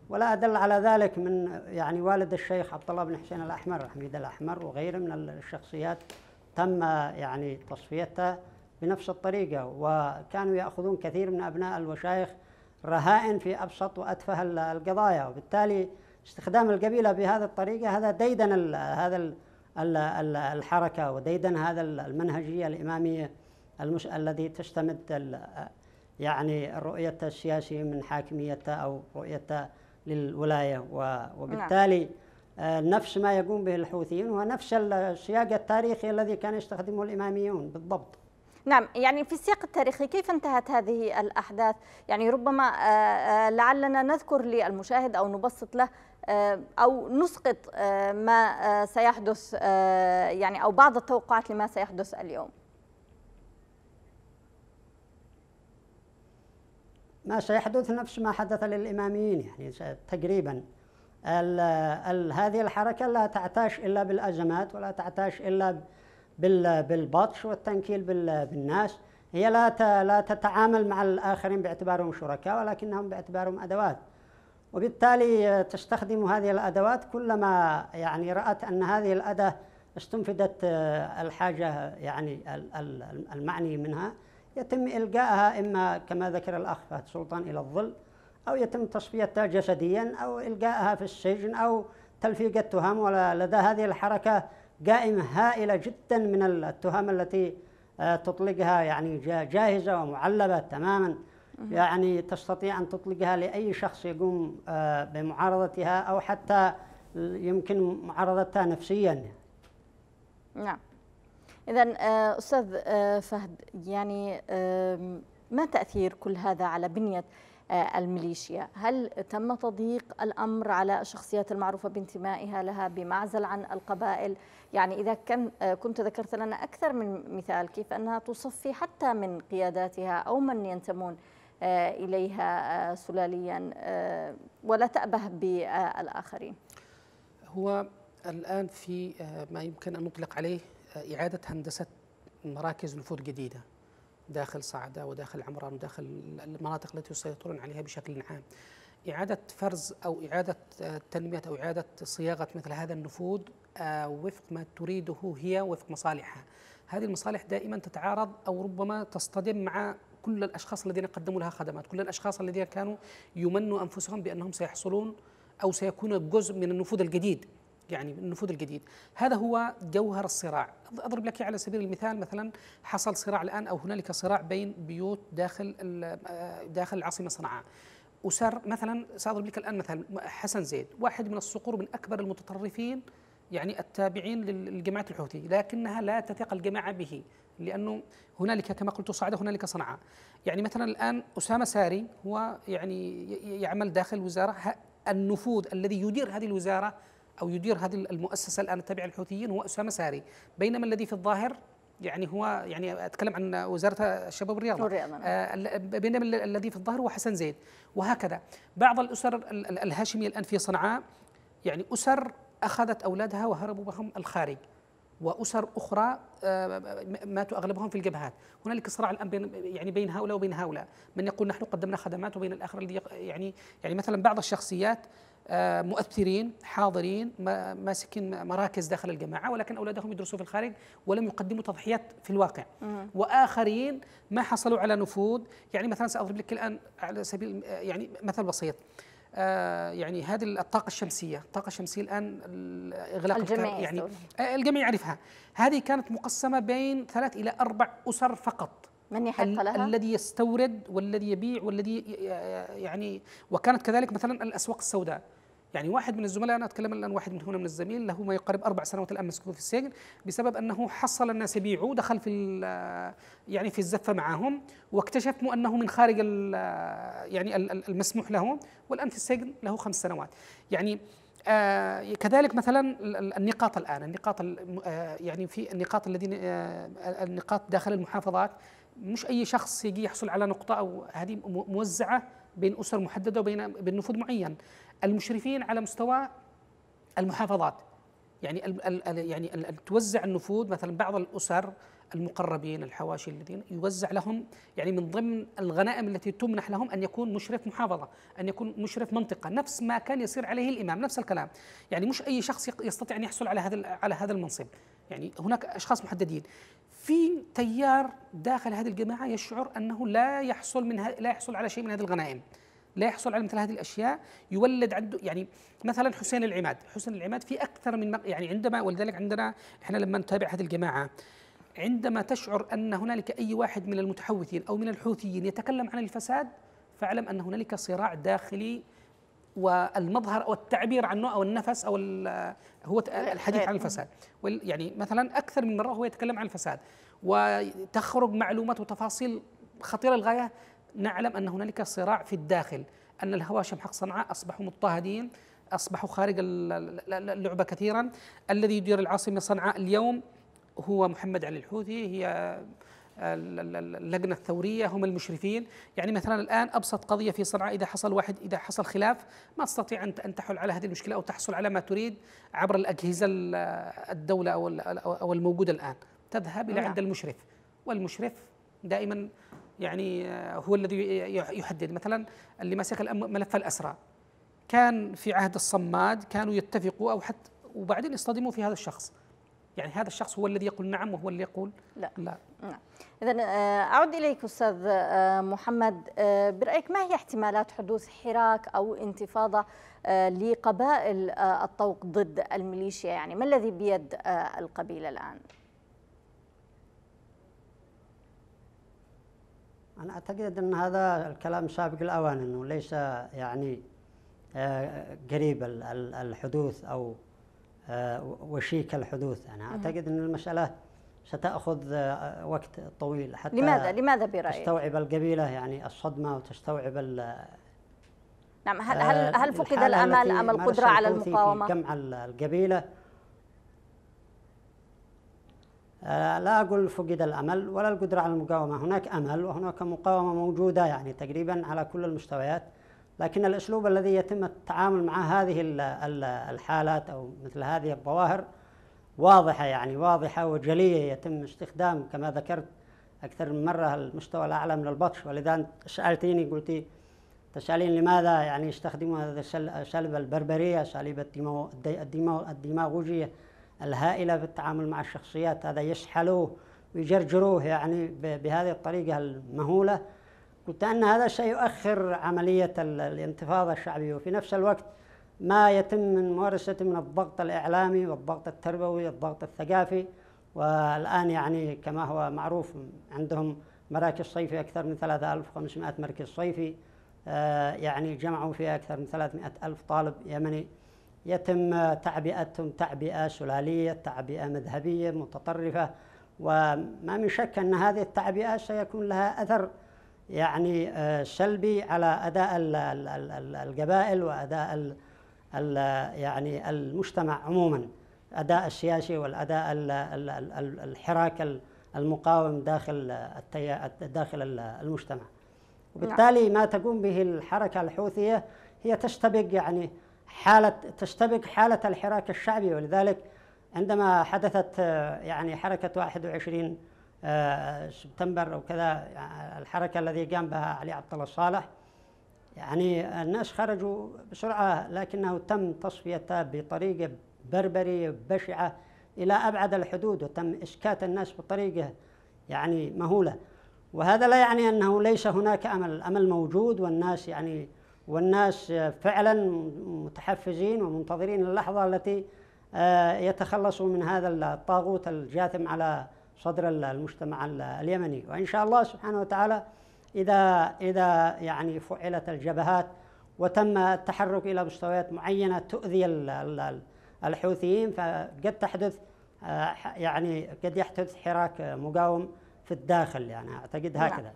ولا ادل على ذلك من يعني والد الشيخ عبد الله بن حسين الاحمر الحميد الاحمر وغيره من الشخصيات تم يعني تصفيتها بنفس الطريقه وكانوا ياخذون كثير من ابناء الوشايخ رهائن في ابسط واتفه القضايا وبالتالي استخدام القبيله بهذه الطريقه هذا ديدن هذا الحركة وديدن هذا المنهجية الإمامية المش... الذي تستمد ال... يعني الرؤية السياسية من حاكميته أو رؤيته للولاية و... نعم. وبالتالي نعم. نفس ما يقوم به الحوثيون هو نفس السياق التاريخي الذي كان يستخدمه الإماميون بالضبط نعم يعني في السياق التاريخي كيف انتهت هذه الأحداث يعني ربما آه، آه، لعلنا نذكر للمشاهد أو نبسط له آه، او نسقط آه، ما آه، سيحدث يعني او بعض التوقعات لما سيحدث اليوم ما سيحدث نفس ما حدث للاماميين يعني تقريبا هذه الحركه لا تعتاش الا بالازمات ولا تعتاش الا بالبطش والتنكيل بالناس هي لا لا تتعامل مع الاخرين باعتبارهم شركاء ولكنهم باعتبارهم ادوات وبالتالي آه، تستخدم هذه الأدوات كلما يعني رأت أن هذه الأداة استنفدت آه، الحاجة يعني المعني منها يتم إلقائها إما كما ذكر الأخ فهد سلطان إلى الظل أو يتم تصفيتها جسديا أو إلقائها في السجن أو تلفيق التهم ولدى هذه الحركة قائمة هائلة جدا من التهم التي آه، تطلقها يعني جاهزة ومعلبة تماما يعني تستطيع أن تطلقها لأي شخص يقوم آه، بمعارضتها أو حتى يمكن معارضتها نفسيا نعم إذا آه، أستاذ آه، فهد يعني ما تأثير كل هذا على بنية الميليشيا هل تم تضييق الأمر على الشخصيات المعروفة بانتمائها لها بمعزل عن القبائل يعني إذا كان كنت ذكرت لنا أكثر من مثال كيف أنها تصفي حتى من قياداتها أو من ينتمون آه، إليها آه، سلاليا آه، ولا تأبه بالآخرين هو الآن في ما يمكن أن نطلق عليه إعادة هندسة مراكز نفوذ جديدة داخل صعدة وداخل عمران وداخل المناطق التي يسيطرون عليها بشكل عام إعادة فرز أو إعادة تنمية أو إعادة صياغة مثل هذا النفوذ وفق ما تريده هي وفق مصالحها هذه المصالح دائما تتعارض أو ربما تصطدم مع كل الأشخاص الذين قدموا لها خدمات كل الأشخاص الذين كانوا يمنوا أنفسهم بأنهم سيحصلون أو سيكون جزء من النفوذ الجديد يعني النفوذ الجديد هذا هو جوهر الصراع أضرب لك على سبيل المثال مثلا حصل صراع الآن أو هنالك صراع بين بيوت داخل آه، داخل العاصمة صنعاء اسر مثلا سأضرب لك الآن مثلا حسن زيد واحد من الصقور من أكبر المتطرفين يعني التابعين للجماعة الحوثي لكنها لا تثق الجماعة به لانه هنالك كما قلت صعد هنالك صنعاء يعني مثلا الان اسامه ساري هو يعني يعمل داخل الوزاره النفوذ الذي يدير هذه الوزاره او يدير هذه المؤسسه الان التابعه للحوثيين هو اسامه ساري بينما الذي في الظاهر يعني هو يعني اتكلم عن وزاره الشباب والرياضه نعم. آه بينما الذي في الظاهر هو حسن زيد وهكذا بعض الاسر الهاشميه الان في صنعاء يعني اسر اخذت اولادها وهربوا بهم الخارج واسر اخرى آه، ماتوا اغلبهم في الجبهات، هنالك صراع الان بين يعني بين هؤلاء وبين هؤلاء، من يقول نحن قدمنا خدمات وبين الاخر الذي يعني يعني مثلا بعض الشخصيات آه، مؤثرين حاضرين ماسكين مراكز داخل الجماعه ولكن اولادهم يدرسوا في الخارج ولم يقدموا تضحيات في الواقع واخرين ما حصلوا على نفوذ يعني مثلا ساضرب لك الان على سبيل يعني مثل بسيط آه، يعني هذه الطاقة الشمسية، الطاقة الشمسية الآن إغلاق الجميع يعني آه، الجميع يعرفها، هذه كانت مقسمة بين ثلاث إلى أربع أسر فقط من يحق لها؟ الذي يستورد والذي يبيع والذي يعني وكانت كذلك مثلا الأسواق السوداء يعني واحد من الزملاء انا اتكلم الان واحد من هنا من الزميل له ما يقارب اربع سنوات الان مسكوه في السجن بسبب انه حصل الناس يبيعوا دخل في يعني في الزفه معهم واكتشفوا انه من خارج يعني المسموح له والان في السجن له خمس سنوات يعني آه كذلك مثلا النقاط الان النقاط آه يعني في النقاط الذين آه النقاط داخل المحافظات مش اي شخص يجي يحصل على نقطه او هذه موزعه بين اسر محدده وبين بين نفوذ معين المشرفين على مستوى المحافظات يعني الـ الـ يعني الـ توزع النفوذ مثلا بعض الاسر المقربين الحواشي الذين يوزع لهم يعني من ضمن الغنائم التي تمنح لهم ان يكون مشرف محافظه، ان يكون مشرف منطقه، نفس ما كان يصير عليه الامام، نفس الكلام، يعني مش اي شخص يستطيع ان يحصل على هذا على هذا المنصب، يعني هناك اشخاص محددين. في تيار داخل هذه الجماعه يشعر انه لا يحصل من لا يحصل على شيء من هذه الغنائم. لا يحصل على مثل هذه الاشياء يولد عنده يعني مثلا حسين العماد، حسين العماد في اكثر من يعني عندما ولذلك عندنا احنا لما نتابع هذه الجماعه عندما تشعر ان هنالك اي واحد من المتحوثين او من الحوثيين يتكلم عن الفساد فاعلم ان هنالك صراع داخلي والمظهر او التعبير عنه او النفس او هو الحديث عن الفساد يعني مثلا اكثر من مره هو يتكلم عن الفساد وتخرج معلومات وتفاصيل خطيره للغايه نعلم أن هنالك صراع في الداخل أن الهواشم حق صنعاء أصبحوا مضطهدين أصبحوا خارج اللعبة كثيرا الذي يدير العاصمة صنعاء اليوم هو محمد علي الحوثي هي اللجنه الثوريه هم المشرفين يعني مثلا الان ابسط قضيه في صنعاء اذا حصل واحد اذا حصل خلاف ما تستطيع ان ان تحل على هذه المشكله او تحصل على ما تريد عبر الاجهزه الدوله او او الموجوده الان تذهب الى نعم. عند المشرف والمشرف دائما يعني آه، هو الذي يحدد مثلا اللي ماسك ملف الأسرى كان في عهد الصماد كانوا يتفقوا أو حتى وبعدين يصطدموا في هذا الشخص يعني هذا الشخص هو الذي يقول نعم وهو اللي يقول لا لا, لا. نعم. إذا آه، أعود إليك أستاذ آه، محمد برأيك ما هي احتمالات حدوث حراك أو انتفاضة لقبائل الطوق ضد الميليشيا يعني ما الذي بيد القبيلة الآن؟ أنا أعتقد أن هذا الكلام سابق الأوان أنه ليس يعني آه، قريب الحدوث أو آه، وشيك الحدوث أنا أعتقد أن المسألة ستأخذ آه، وقت طويل حتى لماذا لماذا برأيك؟ تستوعب القبيلة يعني الصدمة وتستوعب نعم هل هل فقد الامل ام القدره على المقاومه؟ في جمع القبيله آه، لا أقول فقد الأمل ولا القدرة على المقاومة هناك أمل وهناك مقاومة موجودة يعني تقريبا على كل المستويات لكن الأسلوب الذي يتم التعامل مع هذه الحالات أو مثل هذه الظواهر واضحة يعني واضحة وجلية يتم استخدام كما ذكرت أكثر من مرة المستوى الأعلى من البطش ولذا سألتيني قلتي تسألين لماذا يعني يستخدمون هذا السلب البربرية سالب الديماغوجية الهائله في التعامل مع الشخصيات هذا يسحلوه ويجرجروه يعني بهذه الطريقه المهوله قلت ان هذا سيؤخر عمليه الانتفاضه الشعبيه وفي نفس الوقت ما يتم من ممارسه من الضغط الاعلامي والضغط التربوي والضغط الثقافي والان يعني كما هو معروف عندهم مراكز صيفي اكثر من 3500 مركز صيفي آه، يعني جمعوا فيها اكثر من 300 الف طالب يمني يتم تعبئتهم تعبئة سلالية تعبئة مذهبية متطرفة وما من شك أن هذه التعبئة سيكون لها أثر يعني آه، سلبي على أداء القبائل وأداء يعني المجتمع عموما أداء السياسي والأداء الحراك المقاوم داخل داخل المجتمع نعم. وبالتالي ما تقوم به الحركة الحوثية هي تستبق يعني حالة تستبق حالة الحراك الشعبي ولذلك عندما حدثت آه، يعني حركة 21 آه، سبتمبر أو كذا آه، الحركة الذي قام بها علي عبد الله الصالح يعني الناس خرجوا بسرعة لكنه تم تصفيته بطريقة بربرية بشعة إلى أبعد الحدود وتم إسكات الناس بطريقة يعني مهولة وهذا لا يعني أنه ليس هناك أمل الأمل موجود والناس يعني والناس فعلا متحفزين ومنتظرين اللحظة التي آه، يتخلصوا من هذا الطاغوت الجاثم على صدر المجتمع اليمني وإن شاء الله سبحانه وتعالى إذا إذا يعني فعلت الجبهات وتم التحرك إلى مستويات معينة تؤذي الحوثيين فقد تحدث آه، يعني قد يحدث حراك مقاوم في الداخل يعني أعتقد نعم. هكذا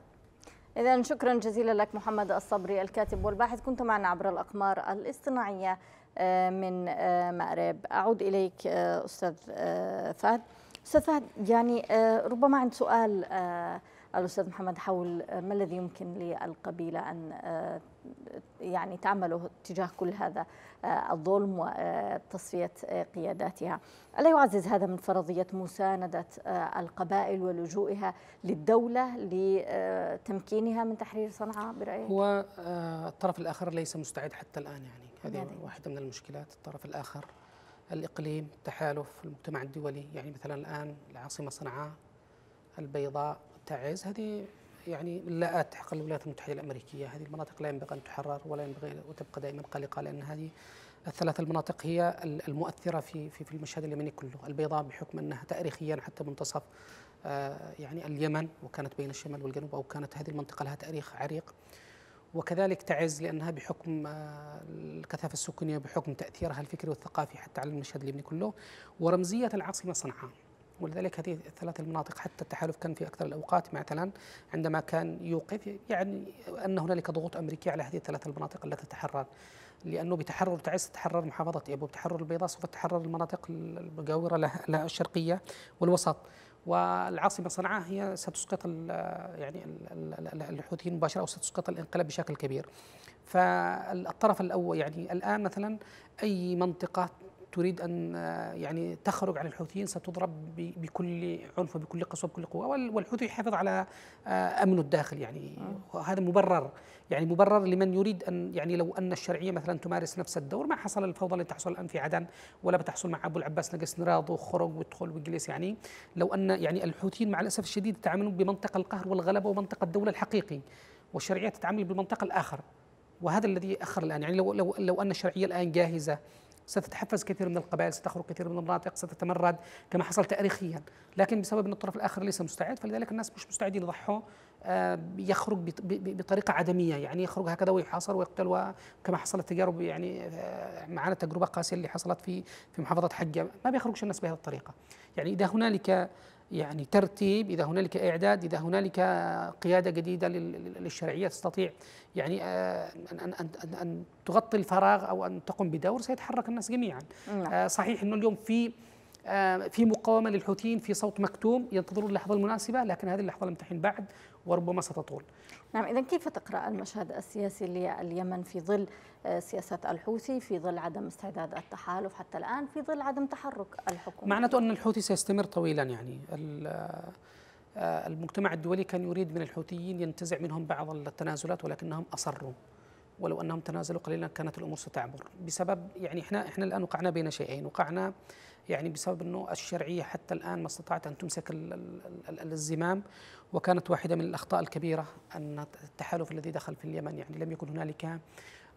إذا شكرا جزيلا لك محمد الصبري الكاتب والباحث كنت معنا عبر الأقمار الاصطناعية آه، من آه، مأرب أعود إليك آه، أستاذ فهد أستاذ فهد يعني ربما عند سؤال الأستاذ محمد حول ما الذي يمكن للقبيلة أن يعني تعملوا تجاه كل هذا آه، الظلم وتصفية آه، قياداتها ألا يعزز هذا من فرضية مساندة آه، القبائل ولجوئها للدولة لتمكينها من تحرير صنعاء برأيك؟ هو الطرف الآخر ليس مستعد حتى الآن يعني هذه يعني. واحدة من المشكلات الطرف الآخر الإقليم تحالف المجتمع الدولي يعني مثلا الآن العاصمة صنعاء البيضاء تعز هذه يعني لا تحق للولايات المتحده الامريكيه، هذه المناطق لا ينبغي ان تحرر ولا ينبغي وتبقى دائما قلقه لان هذه الثلاث المناطق هي المؤثره في في, في المشهد اليمني كله، البيضاء بحكم انها تاريخيا حتى منتصف آه، يعني اليمن وكانت بين الشمال والجنوب او كانت هذه المنطقه لها تاريخ عريق. وكذلك تعز لانها بحكم آه، الكثافه السكانيه بحكم تاثيرها الفكري والثقافي حتى على المشهد اليمني كله ورمزيه العاصمه صنعاء ولذلك هذه الثلاث المناطق حتى التحالف كان في اكثر الاوقات مثلا عندما كان يوقف يعني ان هنالك ضغوط امريكيه على هذه الثلاث المناطق التي تتحرر لانه بتحرر تعز تتحرر محافظه ابو بتحرر البيضاء سوف تتحرر المناطق المجاوره لها الشرقيه والوسط والعاصمه صنعاء هي ستسقط يعني الحوثيين مباشره او ستسقط الانقلاب بشكل كبير. فالطرف الاول يعني الان مثلا اي منطقه تريد أن يعني تخرج عن الحوثيين ستضرب بكل عنف وبكل قسوة وبكل قوة والحوثي يحافظ على آه، أمنه الداخلي يعني آه. هذا مبرر يعني مبرر لمن يريد أن يعني لو أن الشرعية مثلا تمارس نفس الدور ما حصل الفوضى اللي تحصل الآن في عدن ولا بتحصل مع أبو العباس نقص نراض وخرج ويدخل ويجلس يعني لو أن يعني الحوثيين مع الأسف الشديد يتعاملون بمنطقة القهر والغلبة ومنطقة الدولة الحقيقي والشرعية تتعامل بالمنطقة الآخر وهذا الذي أخر الآن يعني لو, لو, لو أن الشرعية الآن جاهزة ستتحفز كثير من القبائل ستخرج كثير من المناطق ستتمرد كما حصل تاريخيا لكن بسبب أن الطرف الآخر ليس مستعد فلذلك الناس مش مستعدين يضحوا آه، يخرج بطريقة عدمية يعني يخرج هكذا ويحاصر ويقتل وكما حصلت تجارب يعني آه، معنا تجربة قاسية اللي حصلت في في محافظة حجة ما بيخرجش الناس بهذه الطريقة يعني إذا هنالك يعني ترتيب إذا هنالك إعداد إذا هنالك قيادة جديدة للشرعية تستطيع يعني آه، أن, أن, أن, أن تغطي الفراغ أو أن تقوم بدور سيتحرك الناس جميعا نعم. آه، صحيح أنه اليوم في آه، في مقاومة للحوثيين في صوت مكتوم ينتظرون اللحظة المناسبة لكن هذه اللحظة لم تحن بعد وربما ستطول نعم إذا كيف تقرأ المشهد السياسي لليمن في ظل آه، سياسة الحوثي في ظل عدم استعداد التحالف حتى الآن في ظل عدم تحرك الحكومة معناته أن الحوثي سيستمر طويلا يعني آه، المجتمع الدولي كان يريد من الحوثيين ينتزع منهم بعض التنازلات ولكنهم أصروا ولو انهم تنازلوا قليلا كانت الامور ستعبر بسبب يعني احنا احنا الان وقعنا بين شيئين وقعنا يعني بسبب انه الشرعيه حتى الان ما استطاعت ان تمسك الزمام وكانت واحده من الاخطاء الكبيره ان التحالف الذي دخل في اليمن يعني لم يكن هنالك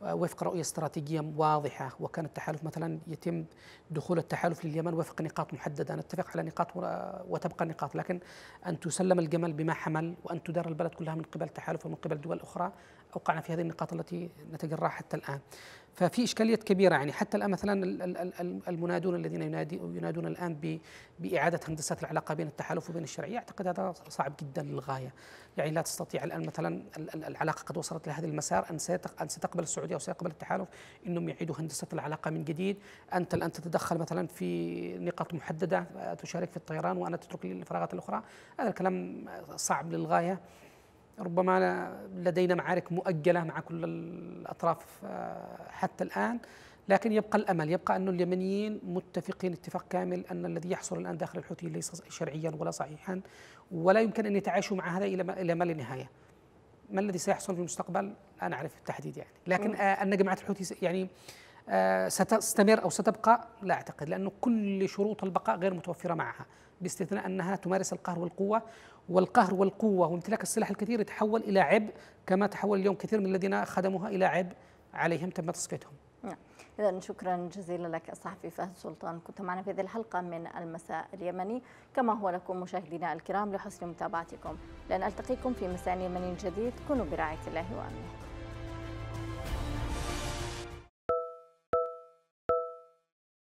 آه، وفق رؤية استراتيجية واضحة وكان التحالف مثلا يتم دخول التحالف لليمن وفق نقاط محددة نتفق على نقاط وتبقى نقاط لكن أن تسلم الجمل بما حمل وأن تدار البلد كلها من قبل تحالف ومن قبل دول أخرى أوقعنا في هذه النقاط التي نتجراها حتى الآن ففي إشكاليات كبيرة يعني حتى الآن مثلا المنادون الذين ينادون الآن بإعادة هندسة العلاقة بين التحالف وبين الشرعية أعتقد هذا صعب جدا للغاية يعني لا تستطيع الآن مثلا العلاقة قد وصلت لهذا المسار أن أن ستقبل السعودية أو سيقبل التحالف أنهم يعيدوا هندسة العلاقة من جديد أنت الآن تتدخل مثلا في نقاط محددة تشارك في الطيران وأنا تترك الفراغات الأخرى هذا الكلام صعب للغاية ربما لدينا معارك مؤجله مع كل الاطراف آه، حتى الان لكن يبقى الامل يبقى ان اليمنيين متفقين اتفاق كامل ان الذي يحصل الان داخل الحوثي ليس شرعيا ولا صحيحا ولا يمكن ان يتعايشوا مع هذا الى الى ما لا نهايه. ما الذي سيحصل في المستقبل لا نعرف بالتحديد يعني، لكن آه، ان جماعه الحوثي يعني آه، ستستمر او ستبقى لا اعتقد لانه كل شروط البقاء غير متوفره معها باستثناء انها تمارس القهر والقوه والقهر والقوة وامتلاك السلاح الكثير يتحول إلى عبء كما تحول اليوم كثير من الذين خدموها إلى عبء عليهم تم تصفيتهم نعم إذا شكرا جزيلا لك الصحفي فهد سلطان كنت معنا في هذه الحلقة من المساء اليمني كما هو لكم مشاهدينا الكرام لحسن متابعتكم لن ألتقيكم في مساء يمني جديد كونوا برعاية الله وأمنه